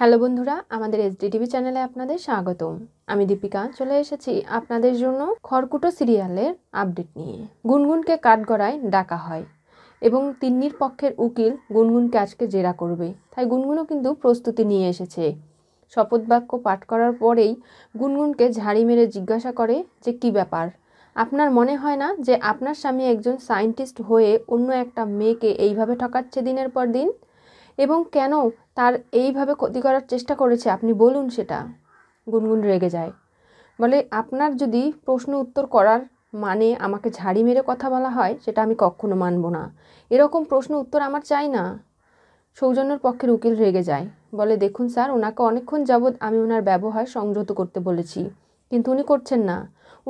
Hello বন্ধুরা আমাদের SDTV চ্যানেলে আপনাদের স্বাগতম আমি দীপিকা চলে এসেছি আপনাদের জন্য খড়কুটো সিরিয়ালের আপডেট নিয়ে গুনগুনকে কাঠগড়ায় ডাকা হয় এবং তিন্নির পক্ষের উকিল গুনগুনকে আজকে জেরা করবে তাই গুনগুনও কিন্তু প্রস্তুতি নিয়ে এসেছে শপথ বাক্য পাঠ করার পরেই গুনগুনকে ঝাড়ি মেরে জিজ্ঞাসা করে যে কি ব্যাপার আপনার মনে হয় না যে আপনার স্বামী একজন সায়েন্টিস্ট হয়ে অন্য একটা মেয়েকে এইভাবে ঠকাচ্ছে দিনের পর দিন এবং কেন তার এইভাবে ক্ষতি করার চেষ্টা করেছে আপনি বলুন সেটা গুনগুন রেগে যায় বলে আপনার যদি প্রশ্ন উত্তর করার মানে আমাকে ঝাড়ি মেরে কথা বলা হয় সেটা আমি কখনো মানব না এরকম প্রশ্ন উত্তর আমার চাই না সৌজন্যর পক্ষের উকিল রেগে যায় বলে দেখুন স্যার ওনাকে অনেকক্ষণ যাবৎ আমি ওনার ব্যবহার সংযত করতে বলেছি কিন্তু উনি করছেন না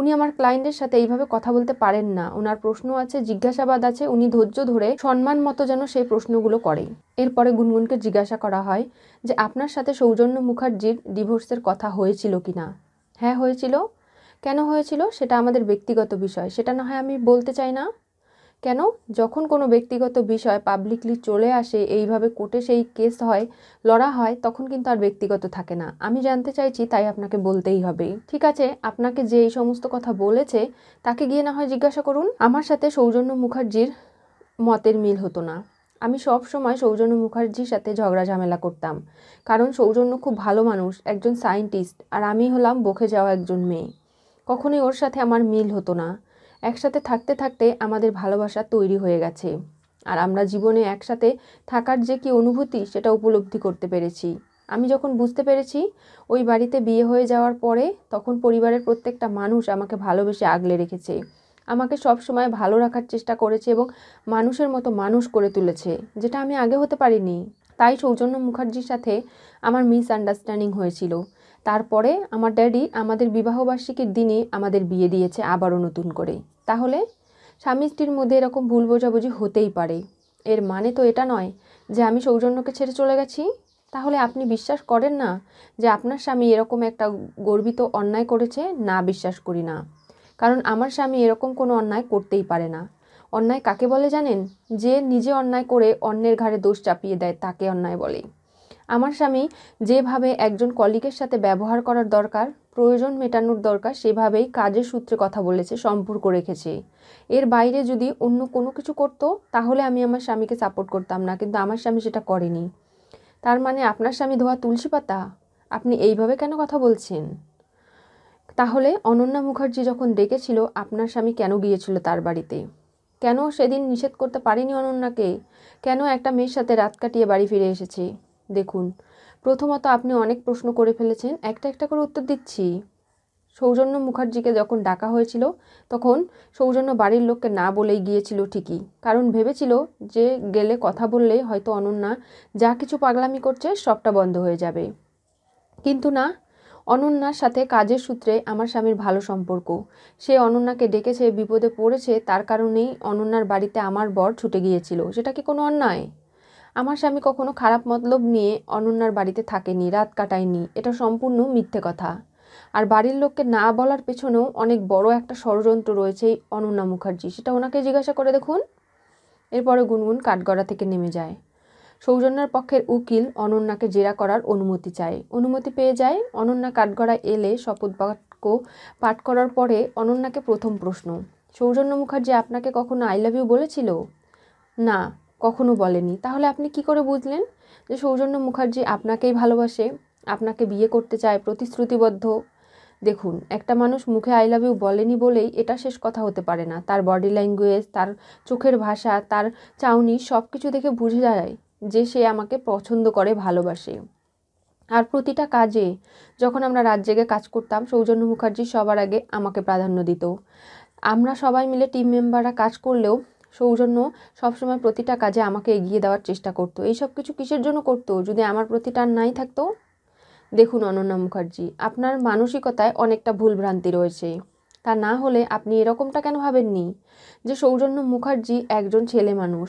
উনি আমার ক্লায়েন্টের সাথে এইভাবে কথা বলতে পারেন না ওনার প্রশ্ন আছে জিজ্ঞাসাবাদ আছে উনি ধৈর্য ধরে সম্মান মতো যেন সেই প্রশ্নগুলো করে এরপরে গুনগুনকে জিজ্ঞাসা করা হয় যে আপনার সাথে সৌজন্য মুখার্জির ডিভোর্সের কথা হয়েছিল কি না হ্যাঁ হয়েছিল কেন হয়েছিল সেটা আমাদের ব্যক্তিগত বিষয় সেটা না হয় আমি বলতে চাই না কেন যখন কোনো ব্যক্তিগত বিষয় পাবলিকলি চলে আসে এইভাবে কোর্টে সেই কেস হয় লড়া হয় তখন কিন্তু আর ব্যক্তিগত থাকে না আমি জানতে চাইছি তাই আপনাকে বলতেই হবে ঠিক আছে আপনাকে যে এই সমস্ত কথা বলেছে তাকে গিয়ে না হয় জিজ্ঞাসা করুন আমার সাথে সৌজন্য মুখার্জির মতের মিল হতো না আমি সব সময় সৌজন্য মুখার্জির সাথে ঝগড়া ঝামেলা করতাম কারণ সৌজন্য খুব ভালো মানুষ একজন সায়েন্টিস্ট আর আমি হলাম বকে যাওয়া একজন মেয়ে কখনোই ওর সাথে আমার মিল হতো না একসাথে থাকতে থাকতে আমাদের ভালোবাসা তৈরি হয়ে গেছে আর আমরা জীবনে একসাথে থাকার যে কি অনুভূতি সেটা উপলব্ধি করতে পেরেছি আমি যখন বুঝতে পেরেছি ওই বাড়িতে বিয়ে হয়ে যাওয়ার পরে তখন পরিবারের প্রত্যেকটা মানুষ আমাকে ভালোবেসে আগলে রেখেছে আমাকে সব সময় ভালো রাখার চেষ্টা করেছে এবং মানুষের মতো মানুষ করে তুলেছে যেটা আমি আগে হতে পারিনি তাই সৌজন্য মুখার্জির সাথে আমার মিসআন্ডারস্ট্যান্ডিং হয়েছিল তারপরে আমার ড্যাডি আমাদের বিবাহবার্ষিকীর দিনে আমাদের বিয়ে দিয়েছে আবারও নতুন করে তাহলে স্বামী স্ত্রীর মধ্যে এরকম ভুল বোঝাবুঝি হতেই পারে এর মানে তো এটা নয় যে আমি সৌজন্যকে ছেড়ে চলে গেছি তাহলে আপনি বিশ্বাস করেন না যে আপনার স্বামী এরকম একটা গর্বিত অন্যায় করেছে না বিশ্বাস করি না কারণ আমার স্বামী এরকম কোনো অন্যায় করতেই পারে না অন্যায় কাকে বলে জানেন যে নিজে অন্যায় করে অন্যের ঘাড়ে দোষ চাপিয়ে দেয় তাকে অন্যায় বলে আমার স্বামী যেভাবে একজন কলিগের সাথে ব্যবহার করার দরকার প্রয়োজন মেটানোর দরকার সেভাবেই কাজের সূত্রে কথা বলেছে সম্পর্ক রেখেছে এর বাইরে যদি অন্য কোনো কিছু করত তাহলে আমি আমার স্বামীকে সাপোর্ট করতাম না কিন্তু আমার স্বামী সেটা করেনি তার মানে আপনার স্বামী ধোয়া তুলসী পাতা আপনি এইভাবে কেন কথা বলছেন তাহলে অনন্যা মুখার্জি যখন ডেকেছিল আপনার স্বামী কেন গিয়েছিল তার বাড়িতে কেন সেদিন নিষেধ করতে পারিনি অনন্যাকে কেন একটা মেয়ের সাথে রাত কাটিয়ে বাড়ি ফিরে এসেছে দেখুন প্রথমত আপনি অনেক প্রশ্ন করে ফেলেছেন একটা একটা করে উত্তর দিচ্ছি সৌজন্য মুখার্জিকে যখন ডাকা হয়েছিল তখন সৌজন্য বাড়ির লোককে না বলেই গিয়েছিল ঠিকই কারণ ভেবেছিল যে গেলে কথা বললে হয়তো অনন্যা যা কিছু পাগলামি করছে সবটা বন্ধ হয়ে যাবে কিন্তু না অনন্যার সাথে কাজের সূত্রে আমার স্বামীর ভালো সম্পর্ক সে অনন্যাকে ডেকেছে বিপদে পড়েছে তার কারণেই অনন্যার বাড়িতে আমার বর ছুটে গিয়েছিল সেটা কি কোনো অন্যায় আমার স্বামী কখনো খারাপ মতলব নিয়ে অনন্যার বাড়িতে থাকেনি রাত কাটায়নি এটা সম্পূর্ণ মিথ্যে কথা আর বাড়ির লোককে না বলার পেছনেও অনেক বড় একটা ষড়যন্ত্র রয়েছে এই অনন্যা মুখার্জি সেটা ওনাকে জিজ্ঞাসা করে দেখুন এরপরে গুনগুন কাঠগড়া থেকে নেমে যায় সৌজন্যার পক্ষের উকিল অনন্যাকে জেরা করার অনুমতি চায় অনুমতি পেয়ে যায় অনন্যা কাঠগড়া এলে শপথ বাক্য পাঠ করার পরে অনন্যাকে প্রথম প্রশ্ন সৌজন্য মুখার্জি আপনাকে কখনো আই লাভ ইউ বলেছিল না কখনো বলেনি তাহলে আপনি কি করে বুঝলেন যে সৌজন্য মুখার্জি আপনাকেই ভালোবাসে আপনাকে বিয়ে করতে চায় প্রতিশ্রুতিবদ্ধ দেখুন একটা মানুষ মুখে আই লাভ ইউ বলেনি বলেই এটা শেষ কথা হতে পারে না তার বডি ল্যাঙ্গুয়েজ তার চোখের ভাষা তার চাউনি সব কিছু দেখে বুঝে যায় যে সে আমাকে পছন্দ করে ভালোবাসে আর প্রতিটা কাজে যখন আমরা রাত জেগে কাজ করতাম সৌজন্য মুখার্জি সবার আগে আমাকে প্রাধান্য দিত আমরা সবাই মিলে টিম মেম্বাররা কাজ করলেও সৌজন্য সবসময় প্রতিটা কাজে আমাকে এগিয়ে দেওয়ার চেষ্টা করতো এইসব কিছু কিসের জন্য করতো যদি আমার প্রতি টান নাই থাকতো দেখুন অনন্যা মুখার্জি আপনার মানসিকতায় অনেকটা ভুলভ্রান্তি রয়েছে তা না হলে আপনি এরকমটা কেন ভাবেননি যে সৌজন্য মুখার্জি একজন ছেলে মানুষ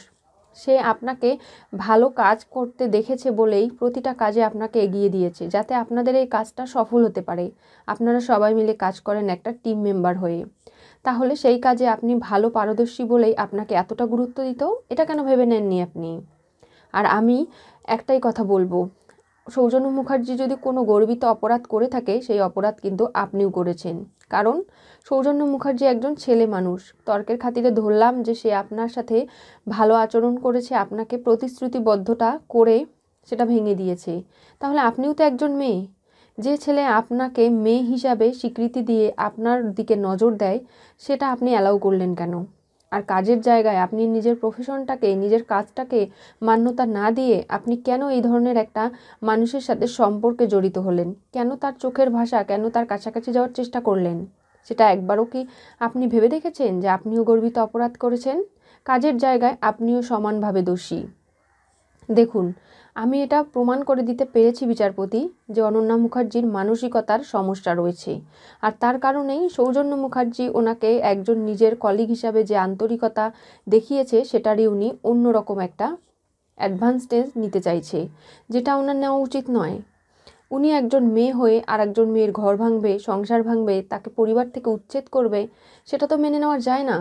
সে আপনাকে ভালো কাজ করতে দেখেছে বলেই প্রতিটা কাজে আপনাকে এগিয়ে দিয়েছে যাতে আপনাদের এই কাজটা সফল হতে পারে আপনারা সবাই মিলে কাজ করেন একটা টিম মেম্বার হয়ে তাহলে সেই কাজে আপনি ভালো পারদর্শী বলেই আপনাকে এতটা গুরুত্ব দিত এটা কেন ভেবে নেননি আপনি আর আমি একটাই কথা বলবো সৌজন্য মুখার্জি যদি কোনো গর্বিত অপরাধ করে থাকে সেই অপরাধ কিন্তু আপনিও করেছেন কারণ সৌজন্য মুখার্জি একজন ছেলে মানুষ তর্কের খাতিরে ধরলাম যে সে আপনার সাথে ভালো আচরণ করেছে আপনাকে প্রতিশ্রুতিবদ্ধতা করে সেটা ভেঙে দিয়েছে তাহলে আপনিও তো একজন মেয়ে যে ছেলে আপনাকে মেয়ে হিসাবে স্বীকৃতি দিয়ে আপনার দিকে নজর দেয় সেটা আপনি অ্যালাউ করলেন কেন আর কাজের জায়গায় আপনি নিজের প্রফেশনটাকে নিজের কাজটাকে মান্যতা না দিয়ে আপনি কেন এই ধরনের একটা মানুষের সাথে সম্পর্কে জড়িত হলেন কেন তার চোখের ভাষা কেন তার কাছাকাছি যাওয়ার চেষ্টা করলেন সেটা একবারও কি আপনি ভেবে দেখেছেন যে আপনিও গর্বিত অপরাধ করেছেন কাজের জায়গায় আপনিও সমানভাবে দোষী দেখুন আমি এটা প্রমাণ করে দিতে পেরেছি বিচারপতি যে অনন্যা মুখার্জির মানসিকতার সমস্যা রয়েছে আর তার কারণেই সৌজন্য মুখার্জি ওনাকে একজন নিজের কলিগ হিসাবে যে আন্তরিকতা দেখিয়েছে সেটারই উনি অন্যরকম একটা অ্যাডভান্স টেস্ট নিতে চাইছে যেটা ওনার নেওয়া উচিত নয় উনি একজন মেয়ে হয়ে আর একজন মেয়ের ঘর ভাঙবে সংসার ভাঙবে তাকে পরিবার থেকে উচ্ছেদ করবে সেটা তো মেনে নেওয়া যায় না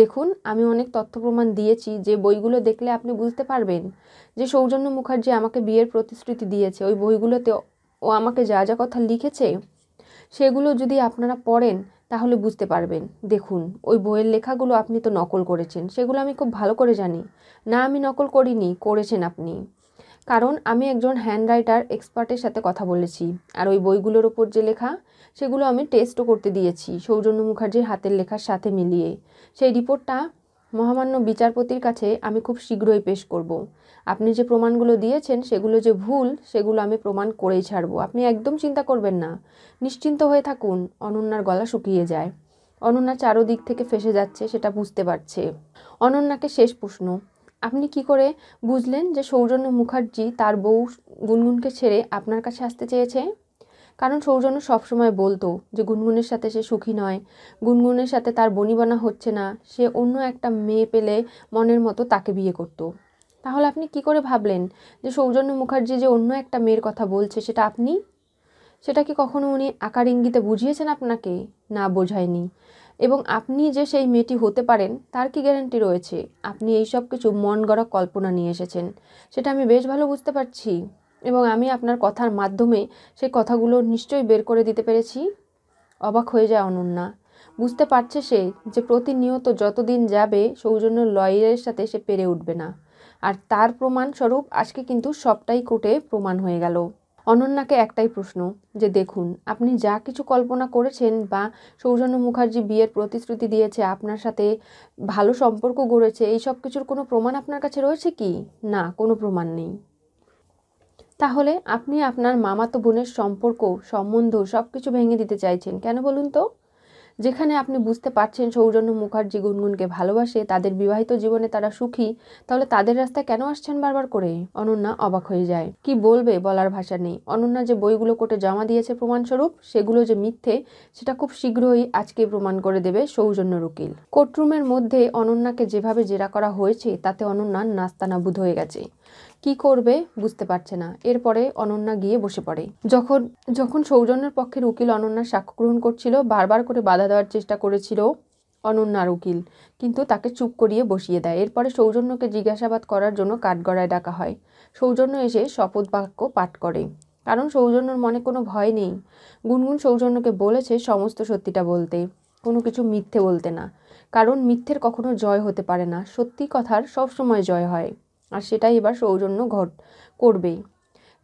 দেখুন আমি অনেক তথ্য প্রমাণ দিয়েছি যে বইগুলো দেখলে আপনি বুঝতে পারবেন যে সৌজন্য মুখার্জি আমাকে বিয়ের প্রতিশ্রুতি দিয়েছে ওই বইগুলোতে ও আমাকে যা যা কথা লিখেছে সেগুলো যদি আপনারা পড়েন তাহলে বুঝতে পারবেন দেখুন ওই বইয়ের লেখাগুলো আপনি তো নকল করেছেন সেগুলো আমি খুব ভালো করে জানি না আমি নকল করিনি করেছেন আপনি কারণ আমি একজন হ্যান্ড রাইটার এক্সপার্টের সাথে কথা বলেছি আর ওই বইগুলোর ওপর যে লেখা সেগুলো আমি টেস্টও করতে দিয়েছি সৌজন্য মুখার্জির হাতের লেখার সাথে মিলিয়ে সেই রিপোর্টটা মহামান্য বিচারপতির কাছে আমি খুব শীঘ্রই পেশ করব। আপনি যে প্রমাণগুলো দিয়েছেন সেগুলো যে ভুল সেগুলো আমি প্রমাণ করেই ছাড়ব আপনি একদম চিন্তা করবেন না নিশ্চিন্ত হয়ে থাকুন অনন্যার গলা শুকিয়ে যায় অনন্যা চারোদিক থেকে ফেসে যাচ্ছে সেটা বুঝতে পারছে অনন্যাকে শেষ প্রশ্ন আপনি কি করে বুঝলেন যে সৌজন্য মুখার্জি তার বউ গুনগুনকে ছেড়ে আপনার কাছে আসতে চেয়েছে কারণ সৌজন্য সবসময় বলতো যে গুনগুনের সাথে সে সুখী নয় গুনগুনের সাথে তার বনিবনা হচ্ছে না সে অন্য একটা মেয়ে পেলে মনের মতো তাকে বিয়ে করতো তাহলে আপনি কি করে ভাবলেন যে সৌজন্য মুখার্জি যে অন্য একটা মেয়ের কথা বলছে সেটা আপনি সেটা কি কখনো উনি আকার ইঙ্গিতে বুঝিয়েছেন আপনাকে না বোঝায়নি এবং আপনি যে সেই মেয়েটি হতে পারেন তার কি গ্যারান্টি রয়েছে আপনি এই সব কিছু মন গড়া কল্পনা নিয়ে এসেছেন সেটা আমি বেশ ভালো বুঝতে পারছি এবং আমি আপনার কথার মাধ্যমে সেই কথাগুলো নিশ্চয়ই বের করে দিতে পেরেছি অবাক হয়ে যায় অনন্যা বুঝতে পারছে সে যে প্রতিনিয়ত যতদিন যাবে সৌজন্য লয়ের সাথে সে পেরে উঠবে না আর তার প্রমাণস্বরূপ আজকে কিন্তু সবটাই কোর্টে প্রমাণ হয়ে গেল অনন্যাকে একটাই প্রশ্ন যে দেখুন আপনি যা কিছু কল্পনা করেছেন বা সৌজন্য মুখার্জি বিয়ের প্রতিশ্রুতি দিয়েছে আপনার সাথে ভালো সম্পর্ক গড়েছে এই সব কিছুর কোনো প্রমাণ আপনার কাছে রয়েছে কি না কোনো প্রমাণ নেই তাহলে আপনি আপনার মামাতো বোনের সম্পর্ক সম্বন্ধ সব কিছু ভেঙে দিতে চাইছেন কেন বলুন তো যেখানে আপনি বুঝতে পারছেন সৌজন্য মুখার্জি গুনগুনকে ভালোবাসে তাদের বিবাহিত জীবনে তারা সুখী তাহলে তাদের রাস্তা কেন আসছেন বারবার করে অনন্যা অবাক হয়ে যায় কি বলবে বলার ভাষা নেই অনন্যা যে বইগুলো কোর্টে জমা দিয়েছে প্রমাণস্বরূপ সেগুলো যে মিথ্যে সেটা খুব শীঘ্রই আজকে প্রমাণ করে দেবে সৌজন্য রকিল কোর্টরুমের মধ্যে অনন্যাকে যেভাবে জেরা করা হয়েছে তাতে অনন্যা নাস্তানাবুদ হয়ে গেছে কি করবে বুঝতে পারছে না এরপরে অনন্যা গিয়ে বসে পড়ে যখন যখন সৌজন্যের পক্ষের উকিল অনন্যার সাক্ষ্য গ্রহণ করছিল বারবার করে বাধা দেওয়ার চেষ্টা করেছিল অনন্যার উকিল কিন্তু তাকে চুপ করিয়ে বসিয়ে দেয় এরপরে সৌজন্যকে জিজ্ঞাসাবাদ করার জন্য কাঠগড়ায় ডাকা হয় সৌজন্য এসে শপথ বাক্য পাঠ করে কারণ সৌজন্যর মনে কোনো ভয় নেই গুনগুন সৌজন্যকে বলেছে সমস্ত সত্যিটা বলতে কোনো কিছু মিথ্যে বলতে না কারণ মিথ্যের কখনো জয় হতে পারে না সত্যি কথার সবসময় জয় হয় আর সেটাই এবার সৌজন্য ঘট করবেই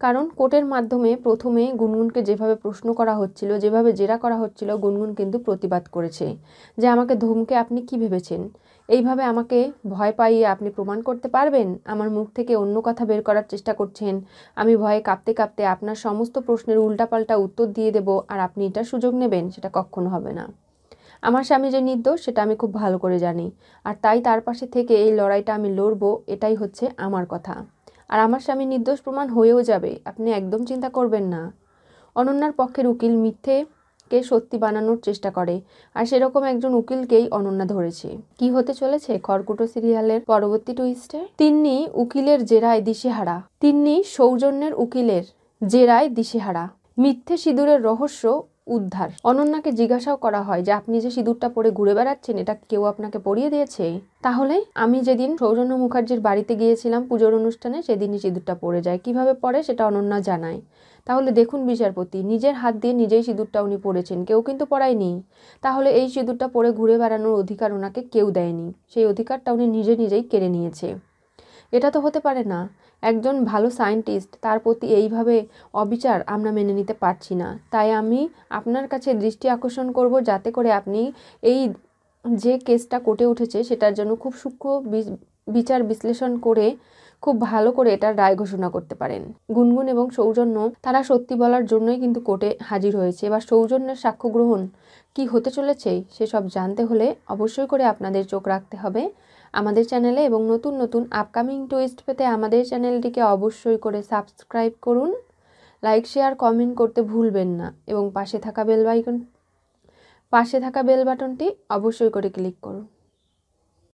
কারণ কোর্টের মাধ্যমে প্রথমে গুনগুনকে যেভাবে প্রশ্ন করা হচ্ছিল যেভাবে জেরা করা হচ্ছিল গুনগুন কিন্তু প্রতিবাদ করেছে যে আমাকে ধুমকে আপনি কি ভেবেছেন এইভাবে আমাকে ভয় পাইয়ে আপনি প্রমাণ করতে পারবেন আমার মুখ থেকে অন্য কথা বের করার চেষ্টা করছেন আমি ভয়ে কাঁপতে কাঁপতে আপনার সমস্ত প্রশ্নের উল্টাপাল্টা উত্তর দিয়ে দেব আর আপনি এটা সুযোগ নেবেন সেটা কখনো হবে না আমার স্বামী যে নির্দোষ সেটা আমি খুব ভালো করে জানি আর তাই তার পাশে থেকে এই লড়াইটা আমি লড়বো এটাই হচ্ছে আমার কথা আর আমার স্বামী নির্দোষ প্রমাণ হয়েও যাবে আপনি একদম চিন্তা করবেন না অনন্যার পক্ষের উকিল মিথ্যে কে সত্যি বানানোর চেষ্টা করে আর সেরকম একজন উকিলকেই অনন্যা ধরেছে কি হতে চলেছে খড়কুটো সিরিয়ালের পরবর্তী টুইস্টে তিন্নি উকিলের জেরায় দিশেহারা তিন্নি সৌজন্যের উকিলের জেরায় দিশেহারা মিথ্যে সিঁদুরের রহস্য উদ্ধার অনন্যাকে জিজ্ঞাসাও করা হয় যে আপনি যে সিঁদুরটা পরে ঘুরে বেড়াচ্ছেন এটা কেউ আপনাকে পরিয়ে দিয়েছে তাহলে আমি যেদিন সৌজন্য মুখার্জির বাড়িতে গিয়েছিলাম পুজোর অনুষ্ঠানে সেদিনই সিঁদুরটা পরে যায় কিভাবে পরে সেটা অনন্যা জানায় তাহলে দেখুন বিচারপতি নিজের হাত দিয়ে নিজেই সিঁদুরটা উনি পরেছেন কেউ কিন্তু পড়ায়নি তাহলে এই সিঁদুরটা পরে ঘুরে বেড়ানোর অধিকার ওনাকে কেউ দেয়নি সেই অধিকারটা উনি নিজে নিজেই কেড়ে নিয়েছে এটা তো হতে পারে না একজন ভালো সায়েন্টিস্ট তার প্রতি এইভাবে অবিচার আমরা মেনে নিতে পারছি না তাই আমি আপনার কাছে দৃষ্টি আকর্ষণ করব যাতে করে আপনি এই যে কেসটা কোটে উঠেছে সেটার জন্য খুব সূক্ষ্ম বিচার বিশ্লেষণ করে খুব ভালো করে এটার রায় ঘোষণা করতে পারেন গুনগুন এবং সৌজন্য তারা সত্যি বলার জন্যই কিন্তু কোর্টে হাজির হয়েছে এবার সৌজন্যের সাক্ষ্য গ্রহণ কি হতে চলেছে সেসব জানতে হলে অবশ্যই করে আপনাদের চোখ রাখতে হবে আমাদের চ্যানেলে এবং নতুন নতুন আপকামিং টুইস্ট পেতে আমাদের চ্যানেলটিকে অবশ্যই করে সাবস্ক্রাইব করুন লাইক শেয়ার কমেন্ট করতে ভুলবেন না এবং পাশে থাকা বেলবাইকন পাশে থাকা বেল বাটনটি অবশ্যই করে ক্লিক করুন